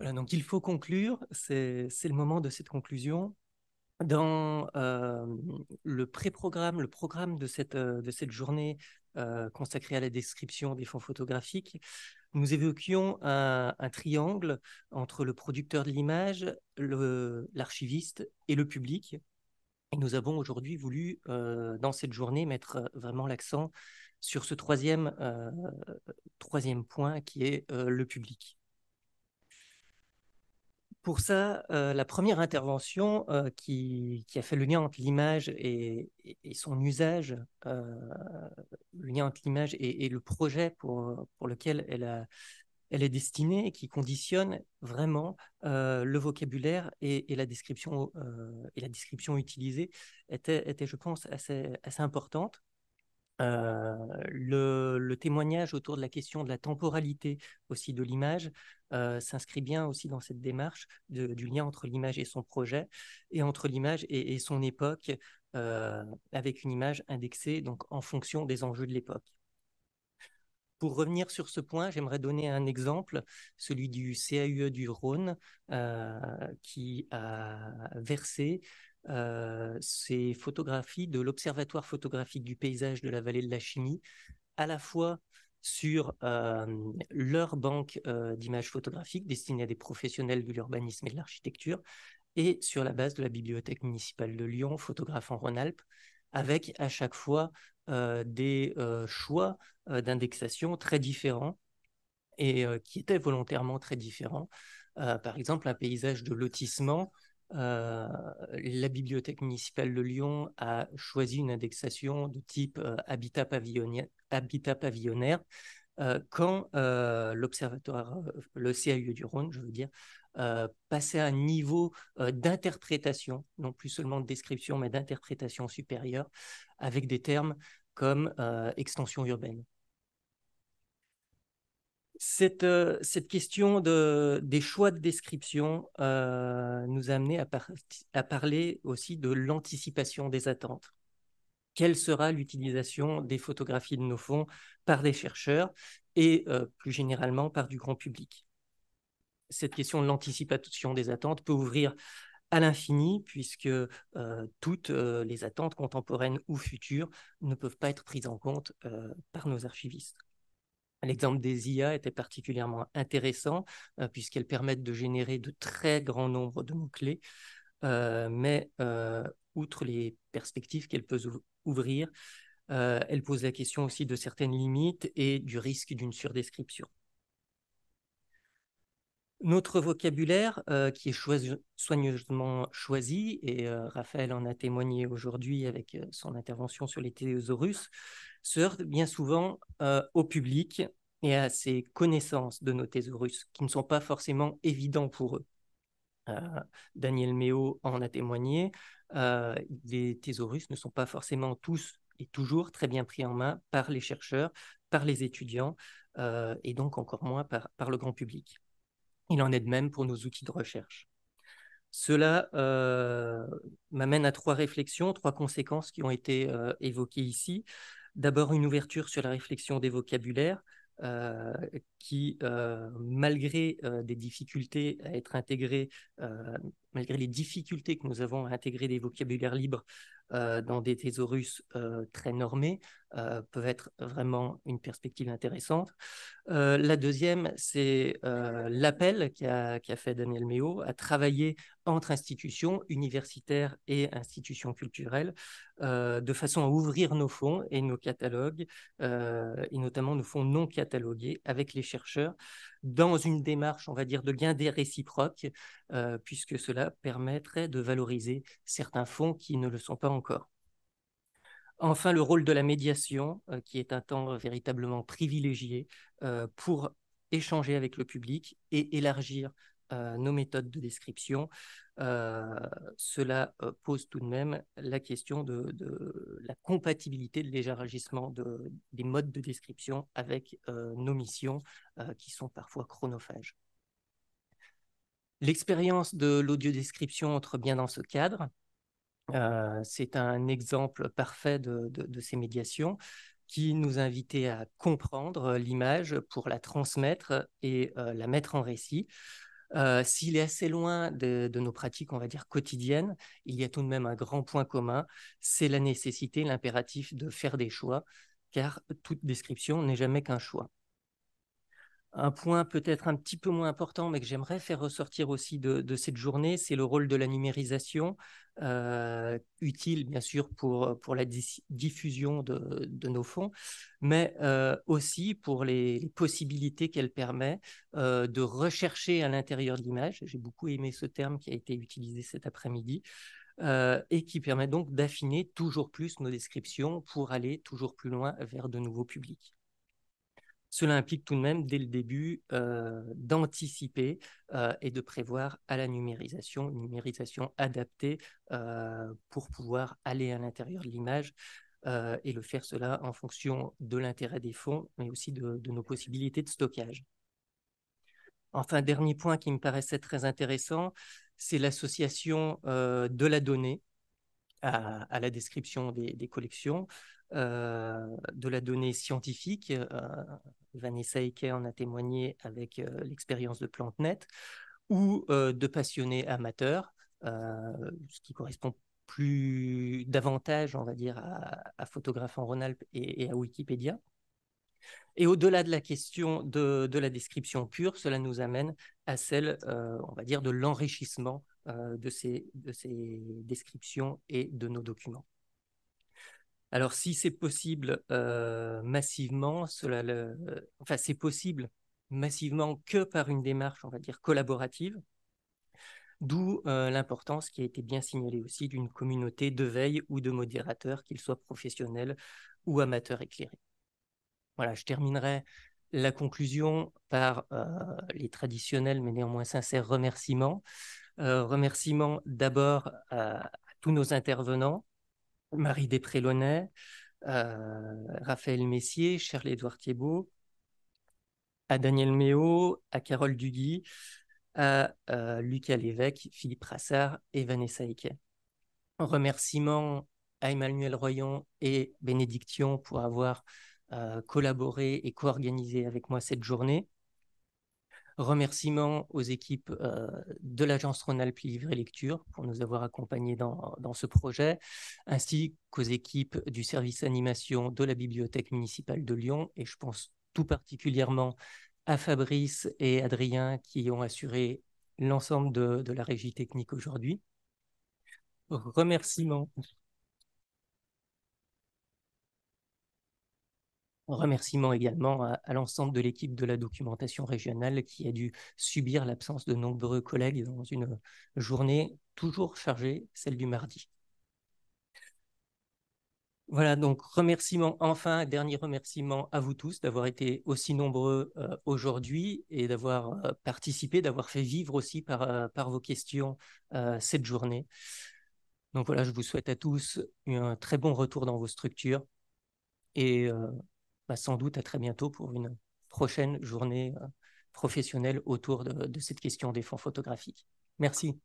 donc il faut conclure, c'est le moment de cette conclusion. Dans euh, le pré-programme, le programme de cette, euh, journée euh, consacrée à la description des fonds photographiques, nous évoquions un, triangle entre le producteur de l'image, l'archiviste et le public. Et nous avons aujourd'hui voulu, dans cette journée, mettre vraiment l'accent sur ce troisième, troisième point qui est le public pour ça, euh, la première intervention euh, qui, a fait le lien entre l'image et, son usage, euh, le lien entre l'image et, le projet pour, lequel elle, est destinée, et qui conditionne vraiment le vocabulaire et, la, description, utilisée, était, je pense, assez importante. Euh, le, témoignage autour de la question de la temporalité aussi de l'image euh, s'inscrit bien aussi dans cette démarche du lien entre l'image et son projet et entre l'image et, son époque euh, avec une image indexée donc en fonction des enjeux de l'époque. Pour revenir sur ce point, j'aimerais donner un exemple, celui du CAUE du Rhône, qui a versé euh, ces photographies de l'Observatoire photographique du paysage de la vallée de la Chimie, à la fois sur euh, leur banque euh, d'images photographiques destinée à des professionnels de l'urbanisme et de l'architecture, et sur la base de la bibliothèque municipale de Lyon, photographe en Rhône-Alpes, avec à chaque fois des choix d'indexation très différents et qui étaient volontairement très différents. par exemple, un paysage de lotissement euh, la bibliothèque municipale de Lyon a choisi une indexation de type euh, habitat, pavillonnaire, euh, quand l'observatoire, le CAU du Rhône, je veux dire, passait à un niveau d'interprétation, non plus seulement de description, mais d'interprétation supérieure, avec des termes comme extension urbaine. Euh, cette, question des choix de description euh, nous a amené à, parler aussi de l'anticipation des attentes. Quelle sera l'utilisation des photographies de nos fonds par des chercheurs et euh, plus généralement par du grand public Cette question de l'anticipation des attentes peut ouvrir à l'infini puisque toutes les attentes contemporaines ou futures ne peuvent pas être prises en compte par nos archivistes. L'exemple des IA était particulièrement intéressant euh, puisqu'elles permettent de générer de très grands nombres de mots-clés, euh, mais euh, outre les perspectives qu'elles peuvent ouvrir, elles posent la question aussi de certaines limites et du risque d'une surdescription. Notre vocabulaire, euh, qui est soigneusement choisi, et euh, Raphaël en a témoigné aujourd'hui avec euh, son intervention sur les théosaurus, se heurte bien souvent au public et à ses connaissances de nos thésaurus, qui ne sont pas forcément évidents pour eux. Daniel Méo en a témoigné, les thésaurus ne sont pas forcément tous et toujours très bien pris en main par les chercheurs, par les étudiants, et donc encore moins par le grand public. Il en est de même pour nos outils de recherche. Cela euh, m'amène à trois réflexions, trois conséquences qui ont été euh, évoquées ici. D'abord, une ouverture sur la réflexion des vocabulaires euh, qui, malgré des difficultés à être intégrés malgré les difficultés que nous avons à intégrer des vocabulaires libres euh, dans des thésaurus euh, très normés, euh, peuvent être vraiment une perspective intéressante. la deuxième, c'est l'appel qu'a fait Daniel Méo à travailler entre institutions universitaires et institutions culturelles de façon à ouvrir nos fonds et nos catalogues, et notamment nos fonds non catalogués avec les chercheurs dans une démarche, on va dire, de gain des réciproques, euh, puisque cela permettrait de valoriser certains fonds qui ne le sont pas encore. Enfin, le rôle de la médiation, euh, qui est un temps euh, véritablement privilégié pour échanger avec le public et élargir nos méthodes de description, euh, cela euh, pose tout de même la question de, la compatibilité de l'élargissement des modes de description avec euh, nos missions qui sont parfois chronophages. L'expérience de l'audiodescription entre bien dans ce cadre. c'est un exemple parfait de, ces médiations qui nous invitait à comprendre l'image pour la transmettre et la mettre en récit. S'il est assez loin de, de, nos pratiques, on va dire, quotidiennes, il y a tout de même un grand point commun, c'est la nécessité, l'impératif de faire des choix, car toute description n'est jamais qu'un choix un point peut-être un petit peu moins important, mais que j'aimerais faire ressortir aussi de, cette journée, c'est le rôle de la numérisation, euh, utile bien sûr pour, pour la diffusion de, nos fonds, mais euh, aussi pour les, possibilités qu'elle permet euh, de rechercher à l'intérieur de l'image. J'ai beaucoup aimé ce terme qui a été utilisé cet après-midi. et qui permet donc d'affiner toujours plus nos descriptions pour aller toujours plus loin vers de nouveaux publics. Cela implique tout de même, dès le début, euh, d'anticiper euh, et de prévoir à la numérisation, une numérisation adaptée euh, pour pouvoir aller à l'intérieur de l'image et le faire cela en fonction de l'intérêt des fonds, mais aussi de, nos possibilités de stockage. Enfin, dernier point qui me paraissait très intéressant, c'est l'association de la donnée à, la description des, collections, euh, de la donnée scientifique. Euh, Vanessa Eke en a témoigné avec euh, l'expérience de PlanteNet, ou de passionnés amateurs, ce qui correspond plus davantage, on va dire, à, à Photographe en Rhône-Alpes et, à Wikipédia. Et au-delà de la question de, la description pure, cela nous amène à celle, on va dire, de l'enrichissement euh, de ces, descriptions et de nos documents. Alors, si c'est possible euh, massivement, cela le, euh, enfin, c'est possible massivement que par une démarche, on va dire, collaborative, d'où l'importance qui a été bien signalée aussi d'une communauté de veille ou de modérateurs, qu'ils soient professionnels ou amateurs éclairés. Voilà, je terminerai la conclusion par les traditionnels mais néanmoins sincères remerciements. Euh, remerciements d'abord à, tous nos intervenants, Marie Desprélonnet, euh, Raphaël Messier, Charles-Édouard Thiebaud, à Daniel Méo, à Carole Duguy, à euh, Lucas Lévesque, Philippe Rassard et Vanessa Ike. Remerciements à Emmanuel Royon et Bénédiction pour avoir collaboré et co-organisé avec moi cette journée. Remerciements aux équipes euh, de l'agence Rhône-Alpes Livre et Lecture pour nous avoir accompagnés dans, ce projet, ainsi qu'aux équipes du service animation de la Bibliothèque municipale de Lyon. Et je pense tout particulièrement à Fabrice et Adrien qui ont assuré l'ensemble de, de la régie technique aujourd'hui. Remerciements Remerciements également à, l'ensemble de l'équipe de la documentation régionale qui a dû subir l'absence de nombreux collègues dans une journée toujours chargée, celle du mardi. Voilà, donc remerciements enfin, dernier remerciement à vous tous d'avoir été aussi nombreux euh, aujourd'hui et d'avoir euh, participé, d'avoir fait vivre aussi par, euh, par vos questions cette journée. Donc voilà, je vous souhaite à tous un très bon retour dans vos structures et bah, sans doute à très bientôt pour une prochaine journée euh, professionnelle autour de cette question des fonds photographiques. Merci.